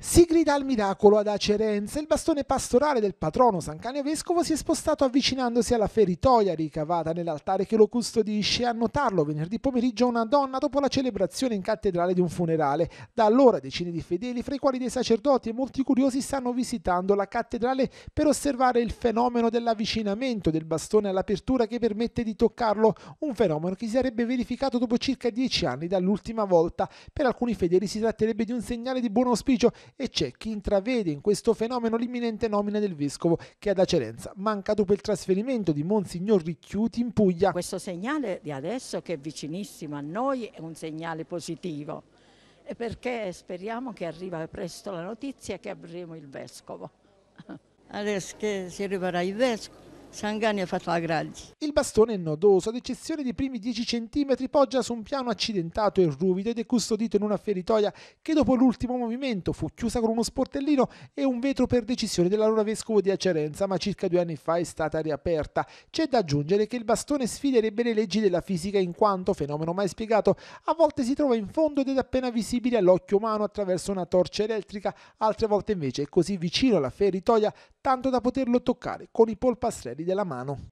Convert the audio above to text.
Si grida al miracolo ad Acerenza, il bastone pastorale del patrono San Canio Vescovo si è spostato avvicinandosi alla feritoia ricavata nell'altare che lo custodisce a notarlo venerdì pomeriggio una donna dopo la celebrazione in cattedrale di un funerale. Da allora decine di fedeli, fra i quali dei sacerdoti e molti curiosi, stanno visitando la cattedrale per osservare il fenomeno dell'avvicinamento del bastone all'apertura che permette di toccarlo, un fenomeno che si sarebbe verificato dopo circa dieci anni dall'ultima volta. Per alcuni fedeli si tratterebbe di un segnale di buon auspicio e c'è chi intravede in questo fenomeno l'imminente nomina del vescovo che ad Acerenza manca dopo il trasferimento di Monsignor Ricchiuti in Puglia. Questo segnale di adesso che è vicinissimo a noi è un segnale positivo e perché speriamo che arriva presto la notizia che avremo il vescovo. Adesso che si arriverà il vescovo Sangani ha fatto la grazia. Il bastone è nodoso, ad eccezione dei primi 10 cm, poggia su un piano accidentato e ruvido ed è custodito in una feritoia che dopo l'ultimo movimento fu chiusa con uno sportellino e un vetro per decisione dell'allora vescovo di Acerenza, ma circa due anni fa è stata riaperta. C'è da aggiungere che il bastone sfiderebbe le leggi della fisica in quanto, fenomeno mai spiegato, a volte si trova in fondo ed è appena visibile all'occhio umano attraverso una torcia elettrica, altre volte invece è così vicino alla feritoia tanto da poterlo toccare con i polpastrelli della mano.